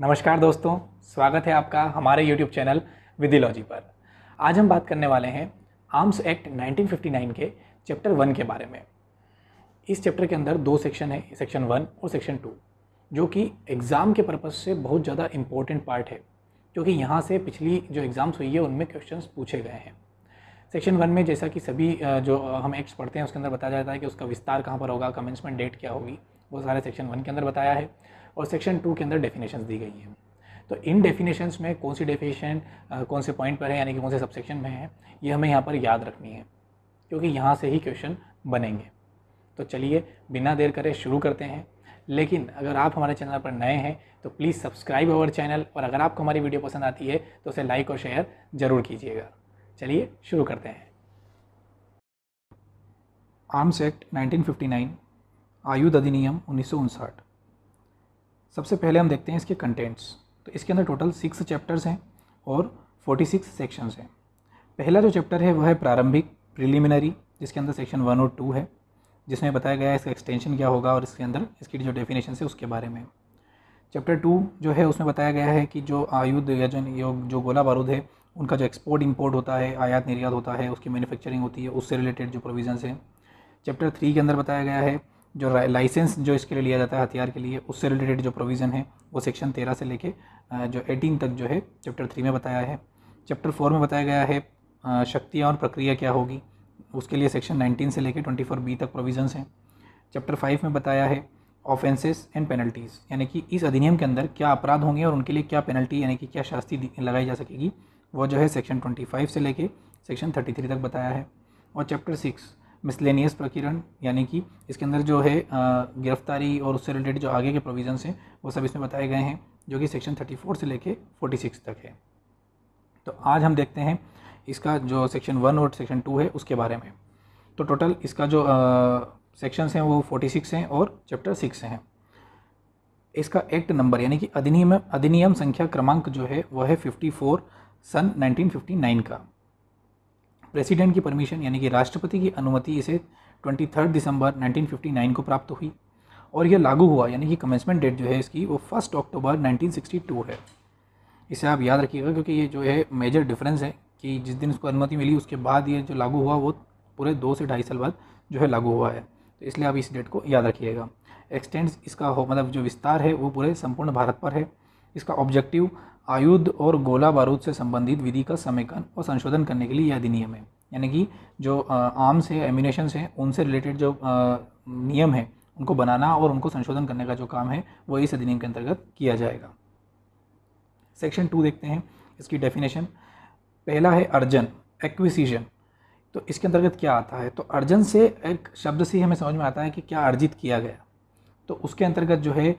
नमस्कार दोस्तों स्वागत है आपका हमारे YouTube चैनल विदिलॉजी पर आज हम बात करने वाले हैं आर्म्स एक्ट 1959 के चैप्टर वन के बारे में इस चैप्टर के अंदर दो सेक्शन है सेक्शन वन और सेक्शन टू जो कि एग्ज़ाम के पर्पज़ से बहुत ज़्यादा इम्पोर्टेंट पार्ट है क्योंकि यहाँ से पिछली जो एग्ज़ाम्स हुई है उनमें क्वेश्चन पूछे गए हैं सेक्शन वन में जैसा कि सभी जो हम एक्ट्स पढ़ते हैं उसके अंदर बताया जाता है कि उसका विस्तार कहाँ पर होगा कमेंसमेंट डेट क्या होगी वो सारे सेक्शन वन के अंदर बताया है और सेक्शन टू के अंदर डेफिनेशन दी गई हैं तो इन डेफिनेशंस में कौन सी डेफिनेशन कौन से पॉइंट पर है यानी कि कौन से सबसेक्शन में है ये हमें यहाँ पर याद रखनी है क्योंकि यहाँ से ही क्वेश्चन बनेंगे तो चलिए बिना देर करे शुरू करते हैं लेकिन अगर आप हमारे चैनल पर नए हैं तो प्लीज़ सब्सक्राइब अवर चैनल और अगर आपको हमारी वीडियो पसंद आती है तो उसे लाइक और शेयर ज़रूर कीजिएगा चलिए शुरू करते हैं आर्म्स एक्ट 1959 आयुध अधिनियम उन्नीस सबसे पहले हम देखते हैं इसके कंटेंट्स तो इसके अंदर टोटल सिक्स चैप्टर्स हैं और फोर्टी सिक्स सेक्शंस हैं पहला जो चैप्टर है वह है प्रारंभिक प्रिलिमिनरी जिसके अंदर सेक्शन वन और टू है जिसमें बताया गया है इसका एक्सटेंशन क्या होगा और इसके अंदर इसकी जो डेफिनेशन है उसके बारे में चैप्टर टू जो है उसमें बताया गया है कि जो आयुध या जो जो गोला बारूद है उनका जो एक्सपोर्ट इम्पोर्ट होता है आयात निर्यात होता है उसकी मैन्युफैक्चरिंग होती है उससे रिलेटेड जो प्रोविजन हैं चैप्टर थ्री के अंदर बताया गया है जो लाइसेंस जो इसके लिए लिया जाता है हथियार के लिए उससे रिलेटेड जो प्रोविज़न है वो सेक्शन तेरह से लेके जो एटीन तक जो है चैप्टर थ्री में बताया है चैप्टर फोर में बताया गया है शक्तियाँ और प्रक्रिया क्या होगी उसके लिए सेक्शन नाइनटीन से लेके ट्वेंटी फोर बी तक प्रोविजन हैं चैप्टर फाइव में बताया है ऑफेंसेस एंड पेनल्टीज़ यानी कि इस अधिनियम के अंदर क्या अपराध होंगे और उनके लिए क्या पेनल्टी यानी कि क्या शास्ति लगाई जा सकेगी वो जो है सेक्शन ट्वेंटी फाइव से लेके सेक्शन थर्टी थ्री तक बताया है और चैप्टर सिक्स मिसलेनियस प्रकिरण यानी कि इसके अंदर जो है गिरफ्तारी और उससे रिलेटेड जो आगे के प्रोविजन हैं वो सब इसमें बताए गए हैं जो कि सेक्शन थर्टी फोर से लेके सिक्स तक है तो आज हम देखते हैं इसका जो सेक्शन वन और सेक्शन टू है उसके बारे में तो टोटल इसका जो सेक्शंस हैं वो फोर्टी सिक्स हैं और चैप्टर सिक्स हैं इसका एक्ट नंबर यानी कि अधिनियम अधिनियम संख्या क्रमांक जो है वह है फिफ्टी फोर सन नाइनटीन फिफ्टी नाइन का प्रेसिडेंट की परमिशन यानी कि राष्ट्रपति की अनुमति इसे 23 दिसंबर 1959 को प्राप्त हुई और यह लागू हुआ यानी कि कमेंसमेंट डेट जो है इसकी वो फर्स्ट अक्टूबर 1962 है इसे आप याद रखिएगा क्योंकि ये जो है मेजर डिफरेंस है कि जिस दिन उसको अनुमति मिली उसके बाद ये जो लागू हुआ वो पूरे दो से ढाई साल बाद जो है लागू हुआ है तो इसलिए आप इस डेट को याद रखिएगा एक्सटेंड्स इसका हो मतलब जो विस्तार है वो पूरे संपूर्ण भारत पर है इसका ऑब्जेक्टिव आयुध और गोला बारूद से संबंधित विधि का समेकन और संशोधन करने के लिए यह अधिनियम है यानी कि जो आर्म्स है एम्यूनेशन हैं उनसे रिलेटेड जो नियम है उनको बनाना और उनको संशोधन करने का जो काम है वो इस अधिनियम के अंतर्गत किया जाएगा सेक्शन टू देखते हैं इसकी डेफिनेशन पहला है अर्जन एक्विसीजन तो इसके अंतर्गत क्या आता है तो अर्जन से एक शब्द से हमें समझ में आता है कि क्या अर्जित किया गया तो उसके अंतर्गत जो है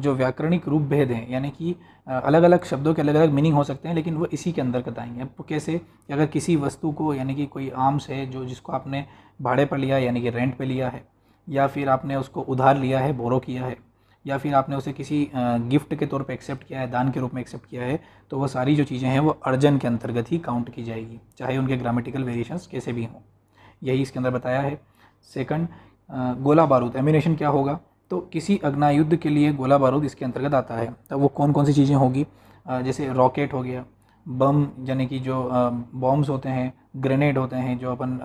जो व्याकरणिक रूप भेद हैं यानी कि अलग अलग शब्दों के अलग अलग मीनिंग हो सकते हैं लेकिन वो इसी के अंतर्गत आएंगे अब कैसे अगर किसी वस्तु को यानी कि कोई आर्म्स है जो जिसको आपने भाड़े पर लिया यानी कि रेंट पर लिया है या फिर आपने उसको उधार लिया है बोरो किया है या फिर आपने उसे किसी गिफ्ट के तौर पर एक्सेप्ट किया है दान के रूप में एक्सेप्ट किया है तो वो सारी जो चीज़ें हैं वो अर्जन के अंतर्गत ही काउंट की जाएगी चाहे उनके ग्रामेटिकल वेरिएशंस कैसे भी हों यही इसके अंदर बताया है सेकंड गोला बारूद एमिनेशन क्या होगा तो किसी अग्नायुद्ध के लिए गोला बारूद इसके अंतर्गत आता है तो वो कौन कौन सी चीज़ें होगी जैसे रॉकेट हो गया बम यानी कि जो बॉम्ब्स होते हैं ग्रेनेड होते हैं जो अपन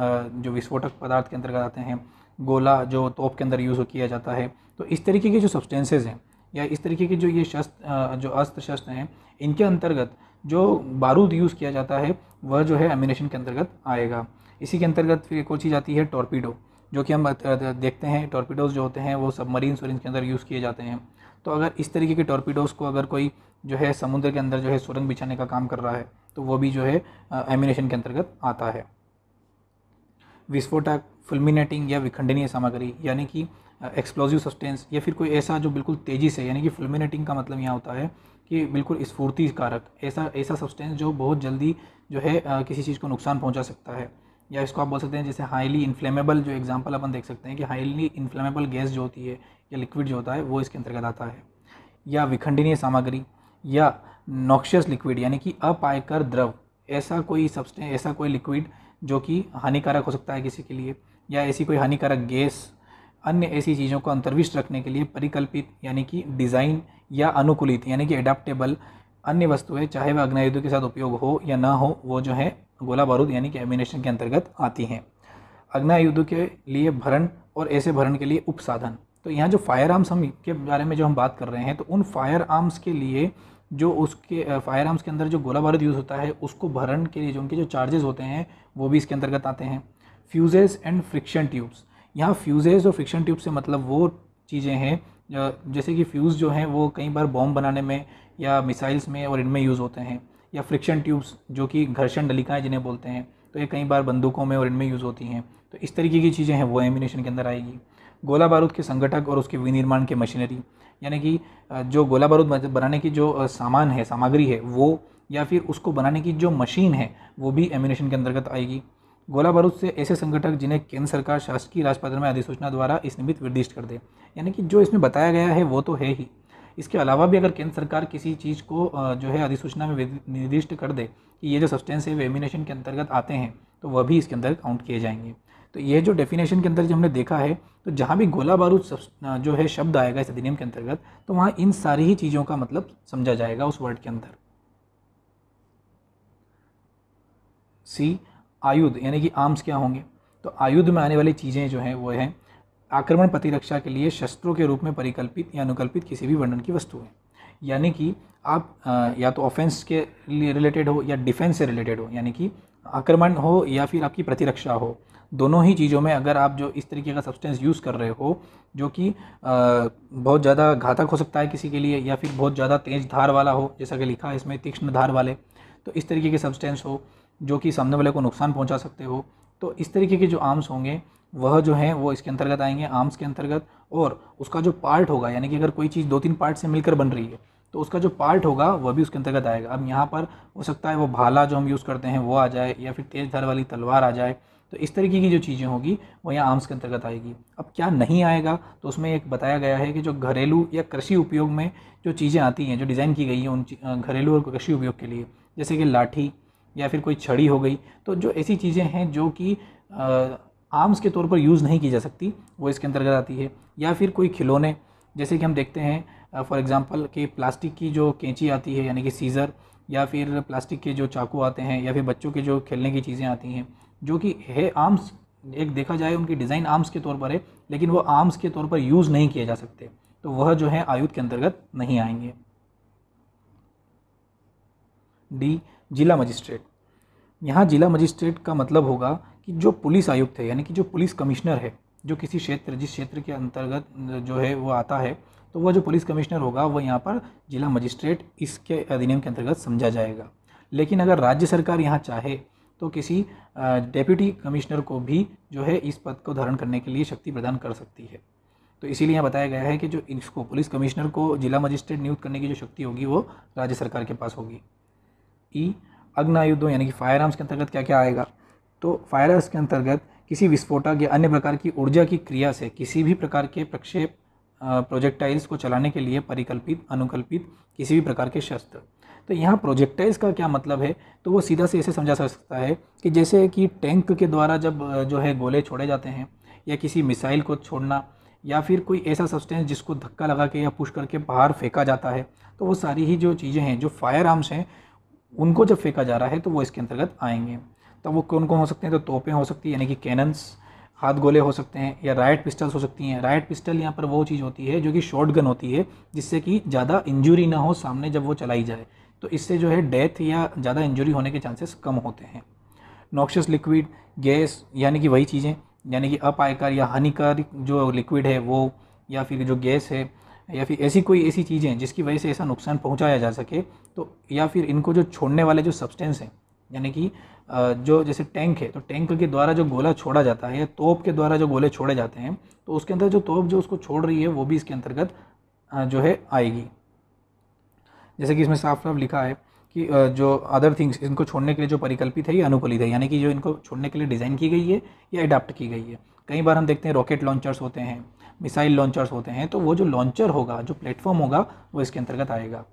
जो विस्फोटक पदार्थ के अंतर्गत आते हैं गोला जो तोप के अंदर यूज़ किया जाता है तो इस तरीके के जो सब्सटेंसेज हैं या इस तरीके के जो ये शस्त्र जो अस्त्र शस्त्र हैं इनके अंतर्गत जो बारूद यूज़ किया जाता है वह जो है एमिनेशन के अंतर्गत आएगा इसी के अंतर्गत फिर एक और चीज़ आती है टॉर्पीडो जो कि हम देखते हैं टॉर्पीडोज़ जो होते हैं वो सबमरीन सुरंज के अंदर यूज़ किए जाते हैं तो अगर इस तरीके के टॉर्पीडोज़ को अगर कोई जो है समुद्र के अंदर जो है सुरंग बिछाने का काम कर रहा है तो वो भी जो है एमिनेशन के अंतर्गत आता है विस्फोटक फुलमिनेटिंग या विखंडनीय सामग्री यानी कि एक्सप्लोजिव सब्सटेंस या फिर कोई ऐसा जो बिल्कुल तेज़ी से यानी कि फुलमिनेटिंग का मतलब यहाँ होता है कि बिल्कुल स्फूर्ति कारक ऐसा ऐसा सब्सटेंस जो बहुत जल्दी जो है किसी चीज़ को नुकसान पहुँचा सकता है या इसको आप बोल सकते हैं जैसे हाईली इन्फ्लेमेबल जो एग्जांपल अपन देख सकते हैं कि हाईली इन्फ्लेमेबल गैस जो होती है या लिक्विड जो होता है वो इसके अंतर्गत आता है या विखंडनीय सामग्री या नॉक्शियस लिक्विड यानी कि अपायकर द्रव ऐसा कोई सब्सटें ऐसा कोई लिक्विड जो कि हानिकारक हो सकता है किसी के लिए या ऐसी कोई हानिकारक गैस अन्य ऐसी चीज़ों को अंतर्विष्ट रखने के लिए परिकल्पित यानी कि डिज़ाइन या अनुकूलित यानी कि एडाप्टेबल अन्य वस्तुएं चाहे वह अग्नायुधों के साथ उपयोग हो या ना हो वो जो है गोला बारूद यानी कि एमिनेशन के अंतर्गत आती हैं अग्नि युद्ध के लिए भरण और ऐसे भरण के लिए उपसाधन तो यहाँ जो फायर आर्म्स हम के बारे में जो हम बात कर रहे हैं तो उन फायर आर्म्स के लिए जो उसके फायर आर्म्स के अंदर जो गोला बारूद यूज़ होता है उसको भरण के लिए जो उनके जो चार्जेस होते हैं वो भी इसके अंतर्गत आते हैं फ्यूजेस एंड फ्रिक्शन ट्यूब्स यहाँ फ्यूजेस और फ्रिक्शन ट्यूब से मतलब वो चीज़ें हैं जैसे कि फ्यूज़ जो हैं वो कई बार बॉम्ब बनाने में या मिसाइल्स में और इनमें यूज़ होते हैं या फ्रिक्शन ट्यूब्स जो कि घर्षण डलिकाएँ जिन्हें बोलते हैं तो ये कई बार बंदूकों में और इनमें यूज़ होती हैं तो इस तरीके की चीज़ें हैं वो एम्यूनेशन के अंदर आएगी गोला बारूद के संगठक और उसके विनिर्माण के मशीनरी यानी कि जो गोला बारूद बनाने की जो सामान है सामग्री है वो या फिर उसको बनाने की जो मशीन है वो भी एम्यूनेशन के अंतर्गत आएगी गोला बारूद से ऐसे संगठक जिन्हें केंद्र सरकार शासकीय राजपत्र में अधिसूचना द्वारा इस निमित्त निर्दिष्ट कर दे यानी कि जो इसमें बताया गया है वो तो है ही इसके अलावा भी अगर केंद्र सरकार किसी चीज़ को जो है अधिसूचना में निर्दिष्ट कर दे कि ये जो सब्सटेंस है वे एमिनेशन के अंतर्गत आते हैं तो वह भी इसके अंदर काउंट किए जाएंगे तो ये जो डेफिनेशन के अंदर जो हमने देखा है तो जहाँ भी गोला बारूद जो है शब्द आएगा इस अधिनियम के अंतर्गत तो वहाँ इन सारी ही चीज़ों का मतलब समझा जाएगा उस वर्ड के अंदर सी आयुध यानी कि आर्म्स क्या होंगे तो आयुध में आने वाली चीज़ें जो हैं वो हैं आक्रमण प्रतिरक्षा के लिए शस्त्रों के रूप में परिकल्पित या अनुकल्पित किसी भी वर्णन की वस्तु है यानी कि आप या तो ऑफेंस के लिए रिलेटेड हो या डिफेंस से रिलेटेड हो यानी कि आक्रमण हो या फिर आपकी प्रतिरक्षा हो दोनों ही चीज़ों में अगर आप जो इस तरीके का सब्सटेंस यूज़ कर रहे हो जो कि बहुत ज़्यादा घातक हो सकता है किसी के लिए या फिर बहुत ज़्यादा तेज धार वाला हो जैसा कि लिखा है इसमें तीक्ष्ण धार वाले तो इस तरीके के सब्सटेंस हो जो कि सामने वाले को नुकसान पहुंचा सकते हो तो इस तरीके के जो आर्म्स होंगे वह जो है वो इसके अंतर्गत आएंगे आर्म्स के अंतर्गत और उसका जो पार्ट होगा यानी कि अगर कोई चीज़ दो तीन पार्ट से मिलकर बन रही है तो उसका जो पार्ट होगा वह भी उसके अंतर्गत आएगा अब यहाँ पर हो सकता है वो भाला जो हम यूज़ करते हैं वो आ जाए या फिर तेज़ धार वाली तलवार आ जाए तो इस तरीके की जो चीज़ें होगी वो यहाँ आर्म्स के अंतर्गत आएगी अब क्या नहीं आएगा तो उसमें एक बताया गया है कि जो घरेलू या कृषि उपयोग में जो चीज़ें आती हैं जो डिज़ाइन की गई हैं उन घरेलू और कृषि उपयोग के लिए जैसे कि लाठी या फिर कोई छड़ी हो गई तो जो ऐसी चीज़ें हैं जो कि आर्म्स के तौर पर यूज़ नहीं की जा सकती वो इसके अंतर्गत आती है या फिर कोई खिलौने जैसे कि हम देखते हैं फॉर एग्ज़ाम्पल कि प्लास्टिक की जो कैंची आती है यानी कि सीज़र या फिर प्लास्टिक के जो चाकू आते हैं या फिर बच्चों के जो खेलने की चीज़ें आती हैं जो कि है आर्म्स एक देखा जाए उनकी डिज़ाइन आर्म्स के तौर पर है लेकिन वो आर्म्स के तौर पर यूज़ नहीं किए जा सकते तो वह जो है आयुध के अंतर्गत नहीं आएंगे डी जिला मजिस्ट्रेट यहाँ जिला मजिस्ट्रेट का मतलब होगा कि जो पुलिस आयुक्त है यानी कि जो पुलिस कमिश्नर है जो किसी क्षेत्र जिस क्षेत्र के अंतर्गत जो है वो आता है तो वह जो पुलिस कमिश्नर होगा वह यहाँ पर जिला मजिस्ट्रेट इसके अधिनियम के अंतर्गत समझा जाएगा लेकिन अगर राज्य सरकार यहाँ चाहे तो किसी डेप्यूटी कमिश्नर को भी जो है इस पद को धारण करने के लिए शक्ति प्रदान कर सकती है तो इसीलिए यहाँ बताया गया है कि जो इसको पुलिस कमिश्नर को जिला मजिस्ट्रेट नियुक्त करने की जो शक्ति होगी वो राज्य सरकार के पास होगी ई अग्नायुद्धों यानी कि फायर आर्म्स के अंतर्गत क्या क्या आएगा तो फायर के अंतर्गत किसी विस्फोटक या अन्य प्रकार की ऊर्जा की क्रिया से किसी भी प्रकार के प्रक्षेप प्रोजेक्टाइल्स को चलाने के लिए परिकल्पित अनुकल्पित किसी भी प्रकार के शस्त्र तो यहाँ प्रोजेक्टाइल्स का क्या मतलब है तो वो सीधा से ऐसे समझा जा सकता है कि जैसे कि टैंक के द्वारा जब जो है गोले छोड़े जाते हैं या किसी मिसाइल को छोड़ना या फिर कोई ऐसा सब्सटेंस जिसको धक्का लगा के या पुश करके बाहर फेंका जाता है तो वो सारी ही जो चीज़ें हैं जो फायर आर्म्स हैं उनको जब फेंका जा रहा है तो वो इसके अंतर्गत आएंगे तब तो वो कौन कौन हो सकते हैं तो तोपें हो सकती है यानी कि कैनन्स हाथ गोले हो सकते हैं या राइट पिस्टल्स हो सकती हैं राइट पिस्टल यहाँ पर वो चीज़ होती है जो कि शॉर्ट गन होती है जिससे कि ज़्यादा इंजरी ना हो सामने जब वो चलाई जाए तो इससे जो है डेथ या ज़्यादा इंजरी होने के चांसेस कम होते हैं नॉक्शस लिक्विड गैस यानी कि वही चीज़ें यानी कि अपायकार या हानिकारक जो लिक्विड है वो या फिर जो गैस है या फिर ऐसी कोई ऐसी चीज़ें जिसकी वजह से ऐसा नुकसान पहुंचाया जा सके तो या फिर इनको जो छोड़ने वाले जो सब्सटेंस हैं यानी कि जो जैसे टैंक है तो टैंक के द्वारा जो गोला छोड़ा जाता है या तोप के द्वारा जो गोले छोड़े जाते हैं तो उसके अंदर जो तोप जो उसको छोड़ रही है वो भी इसके अंतर्गत जो है आएगी जैसे कि इसमें साफ साफ लिखा है कि जो अदर थिंग्स इनको छोड़ने के लिए जो परिकल्पित है ये अनुकूलित है यानी कि जो इनको छोड़ने के लिए डिज़ाइन की गई है या अडाप्ट की गई है कई बार हम देखते हैं रॉकेट लॉन्चर्स होते हैं मिसाइल लॉन्चर्स होते हैं तो वो जो लॉन्चर होगा जो प्लेटफॉर्म होगा वो इसके अंतर्गत आएगा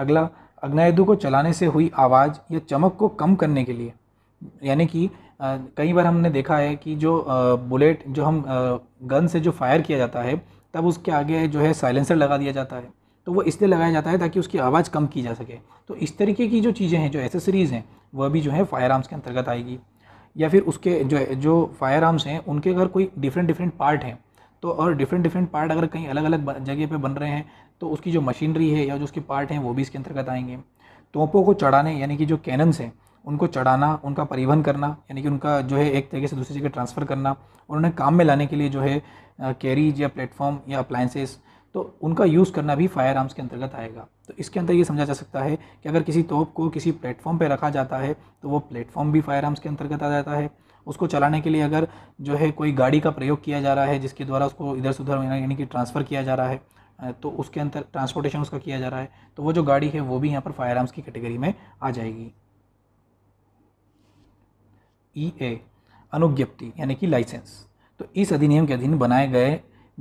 अगला अग्नायदु को चलाने से हुई आवाज़ या चमक को कम करने के लिए यानी कि कई बार हमने देखा है कि जो बुलेट जो हम गन से जो फायर किया जाता है तब उसके आगे जो है साइलेंसर लगा दिया जाता है तो वो इसलिए लगाया जाता है ताकि उसकी आवाज़ कम की जा सके तो इस तरीके की जो चीज़ें हैं जो एसेसरीज़ हैं वह भी जो है फायर आर्म्स के अंतर्गत आएगी या फिर उसके जो जो फायर आर्म्स हैं उनके अगर कोई डिफरेंट डिफरेंट पार्ट हैं तो और डिफरेंट डिफरेंट पार्ट अगर कहीं अलग अलग जगह पे बन रहे हैं तो उसकी जो मशीनरी है या जो उसके पार्ट हैं वो भी इसके अंतर्गत आएंगे तोपों को चढ़ाने यानी कि जो कैनन्स हैं उनको चढ़ाना उनका परिवहन करना यानी कि उनका जो है एक तरीके से दूसरी जगह ट्रांसफ़र करना और उन्हें काम में लाने के लिए जो है कैरीज या प्लेटफॉर्म या अप्लाइंसेस तो उनका यूज़ करना भी फायर आर्म्स के अंतर्गत आएगा तो इसके अंदर ये समझा जा सकता है कि अगर किसी तोप को किसी प्लेटफॉर्म पर रखा जाता है तो वो प्लेटफॉर्म भी फायर आर्म्स के अंतर्गत आ जाता है उसको चलाने के लिए अगर जो है कोई गाड़ी का प्रयोग किया जा रहा है जिसके द्वारा उसको इधर से उधर यानी कि ट्रांसफ़र किया जा रहा है तो उसके अंतर ट्रांसपोर्टेशन उसका किया जा रहा है तो वो जो गाड़ी है वो भी यहाँ पर फायर आर्म्स की कैटेगरी में आ जाएगी ई e ए अनुज्ञप्ति यानी कि लाइसेंस तो इस अधिनियम के अधीन बनाए गए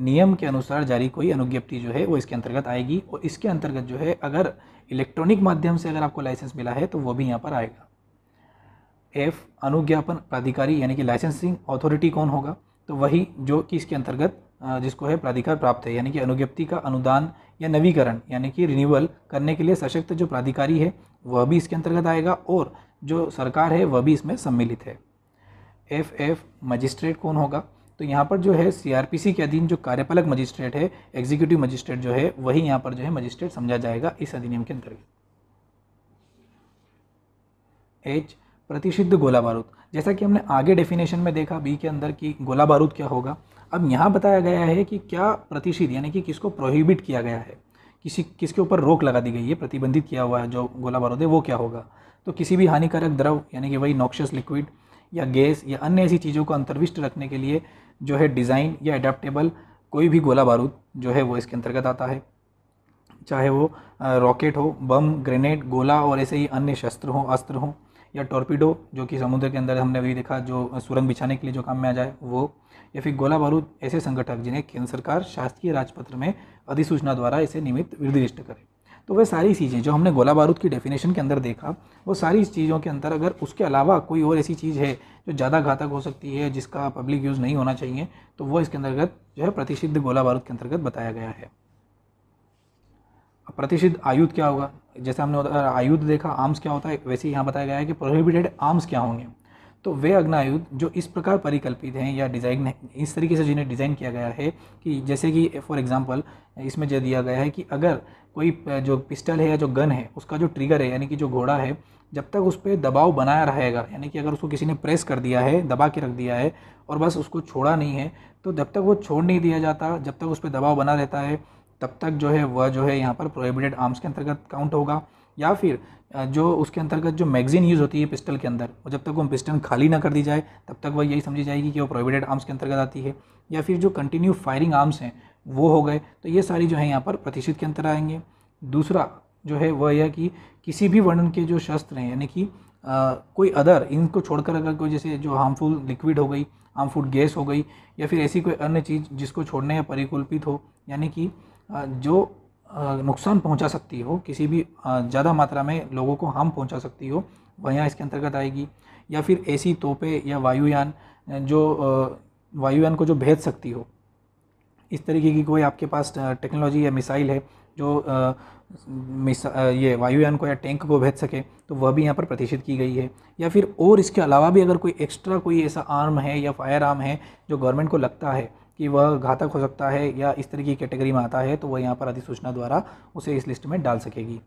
नियम के अनुसार जारी कोई अनुज्ञप्ति जो है वो इसके अंतर्गत आएगी और इसके अंतर्गत जो है अगर इलेक्ट्रॉनिक माध्यम से अगर आपको लाइसेंस मिला है तो वो भी यहाँ पर आएगा एफ अनुज्ञापन प्राधिकारी यानी कि लाइसेंसिंग अथॉरिटी कौन होगा तो वही जो कि इसके अंतर्गत जिसको है प्राधिकार प्राप्त है यानी कि अनुज्ञप्ति का अनुदान या नवीकरण यानी कि रिन्यूअल करने के लिए सशक्त जो प्राधिकारी है वह भी इसके अंतर्गत आएगा और जो सरकार है वह भी इसमें सम्मिलित है एफ एफ मजिस्ट्रेट कौन होगा तो यहाँ पर जो है सीआरपीसी के अधीन जो कार्यपालक मजिस्ट्रेट है एग्जीक्यूटिव मजिस्ट्रेट जो है वही यहाँ पर जो है मजिस्ट्रेट समझा जाएगा इस अधिनियम के अंतर्गत एच प्रतिषिद्ध गोला बारूद जैसा कि हमने आगे डेफिनेशन में देखा बी के अंदर कि गोला बारूद क्या होगा अब यहाँ बताया गया है कि क्या प्रतिषिध यानी कि किसको प्रोहिबिट किया गया है किसी किसके ऊपर रोक लगा दी गई है प्रतिबंधित किया हुआ है जो गोला बारूद है वो क्या होगा तो किसी भी हानिकारक द्रव यानी कि वही नॉक्शस लिक्विड या गैस या अन्य ऐसी चीज़ों को अंतर्विष्ट रखने के लिए जो है डिज़ाइन या अडेप्टेबल कोई भी गोला बारूद जो है वो इसके अंतर्गत आता है चाहे वो रॉकेट हो बम ग्रेनेड गोला और ऐसे ही अन्य शस्त्र हों अस्त्र हों या टॉर्पीडो जो कि समुद्र के अंदर हमने अभी देखा जो सुरंग बिछाने के लिए जो काम में आ जाए वो या फिर गोला बारूद ऐसे संगठक जिन्हें केंद्र सरकार शासकीय राजपत्र में अधिसूचना द्वारा इसे निमित्त निर्दिष्ट करे तो वह सारी चीज़ें जो हमने गोला बारूद की डेफिनेशन के अंदर देखा वो सारी चीज़ों के अंदर अगर उसके अलावा कोई और ऐसी चीज़ है जो ज़्यादा घातक हो सकती है जिसका पब्लिक यूज़ नहीं होना चाहिए तो वो इसके अंतर्गत जो है प्रतिषिद्ध गोला बारूद के अंतर्गत बताया गया है प्रतिषिद्ध आयुध क्या होगा जैसे हमने आयुध देखा आर्म्स क्या होता है वैसे यहाँ बताया गया है कि प्रोहिबिटेड आर्म्स क्या होंगे तो वे अग्नायुध जो इस प्रकार परिकल्पित हैं या डिज़ाइन इस तरीके से जिन्हें डिज़ाइन किया गया है कि जैसे कि फॉर एग्ज़ाम्पल इसमें जो दिया गया है कि अगर कोई जो पिस्टल है या जो गन है उसका जो ट्रिगर है यानी कि जो घोड़ा है जब तक उस पर दबाव बनाया रहेगा यानी कि अगर उसको किसी ने प्रेस कर दिया है दबा के रख दिया है और बस उसको छोड़ा नहीं है तो जब तक वो छोड़ नहीं दिया जाता जब तक उस पर दबाव बना रहता है तब तक जो है वह जो है यहाँ पर प्रोहिबिटेड आर्म्स के अंतर्गत काउंट होगा या फिर जो उसके अंतर्गत जो मैगजीन यूज़ होती है पिस्टल के अंदर और जब तक वो पिस्टल खाली ना कर दी जाए तब तक वह यही समझी जाएगी कि वो प्रोविडेड आर्म्स के अंतर्गत आती है या फिर जो कंटिन्यू फायरिंग आर्म्स हैं वो हो गए तो ये सारी जो है यहाँ पर प्रतिशत के अंतर आएंगे दूसरा जो है वह यह कि किसी भी वर्णन के जो शस्त्र हैं यानी कि आ, कोई अदर इनको छोड़कर अगर कोई जैसे जो हार्मफुल लिक्विड हो गई हार्मफुल गैस हो गई या फिर ऐसी कोई अन्य चीज़ जिसको छोड़ने या परिकल्पित हो यानी कि जो नुकसान पहुंचा सकती हो किसी भी ज़्यादा मात्रा में लोगों को हार्म पहुंचा सकती हो वह यहाँ इसके अंतर्गत आएगी या फिर ऐसी तोपे या वायुयान जो वायुयान को जो भेज सकती हो इस तरीके की कोई आपके पास टेक्नोलॉजी या मिसाइल है जो मिसा ये वायुयान को या टैंक को भेज सके तो वह भी यहाँ पर प्रतिष्ठित की गई है या फिर और इसके अलावा भी अगर कोई एक्स्ट्रा कोई ऐसा आर्म है या फायर आर्म है जो गवर्नमेंट को लगता है कि वह घातक हो सकता है या इस तरह की कैटेगरी में आता है तो वह यहाँ पर अधिसूचना द्वारा उसे इस लिस्ट में डाल सकेगी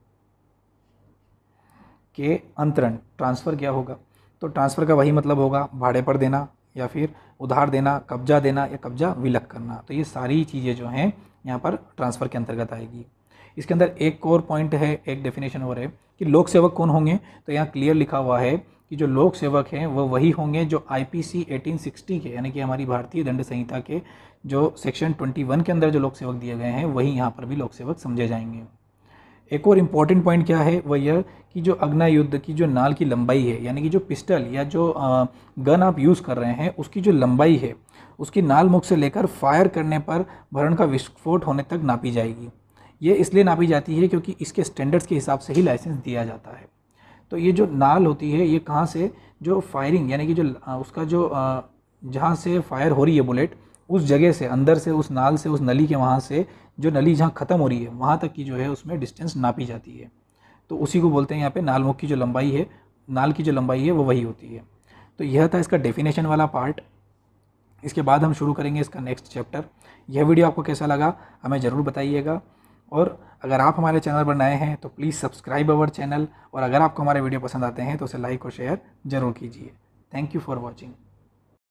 के अंतरण ट्रांसफ़र क्या होगा तो ट्रांसफ़र का वही मतलब होगा भाड़े पर देना या फिर उधार देना कब्जा देना या कब्जा विलक करना तो ये सारी चीज़ें जो हैं यहाँ पर ट्रांसफ़र के अंतर्गत आएगी इसके अंदर एक और पॉइंट है एक डेफिनेशन और है कि लोक सेवक कौन होंगे तो यहाँ क्लियर लिखा हुआ है कि जो लोक सेवक हैं वो वही होंगे जो आईपीसी 1860 के यानी कि हमारी भारतीय दंड संहिता के जो सेक्शन 21 के अंदर जो लोक सेवक दिए गए हैं वही यहाँ पर भी लोक सेवक समझे जाएंगे एक और इम्पॉर्टेंट पॉइंट क्या है वह यह कि जो अग्ना युद्ध की जो नाल की लंबाई है यानी कि जो पिस्टल या जो गन आप यूज़ कर रहे हैं उसकी जो लंबाई है उसकी नाल मुख से लेकर फायर करने पर भरण का विस्फोट होने तक नापी जाएगी ये इसलिए नापी जाती है क्योंकि इसके स्टैंडर्ड्स के हिसाब से ही लाइसेंस दिया जाता है तो ये जो नाल होती है ये कहाँ से जो फायरिंग यानी कि जो उसका जो जहाँ से फायर हो रही है बुलेट उस जगह से अंदर से उस नाल से उस नली के वहाँ से जो नली जहाँ ख़त्म हो रही है वहाँ तक की जो है उसमें डिस्टेंस नापी जाती है तो उसी को बोलते हैं यहाँ पे मुख की जो लंबाई है नाल की जो लंबाई है वो वही होती है तो यह था इसका डेफिनेशन वाला पार्ट इसके बाद हम शुरू करेंगे इसका नेक्स्ट चैप्टर यह वीडियो आपको कैसा लगा हमें ज़रूर बताइएगा और अगर आप हमारे चैनल पर नए हैं तो प्लीज़ सब्सक्राइब अवर चैनल और अगर आपको हमारे वीडियो पसंद आते हैं तो उसे लाइक और शेयर ज़रूर कीजिए थैंक यू फॉर वॉचिंग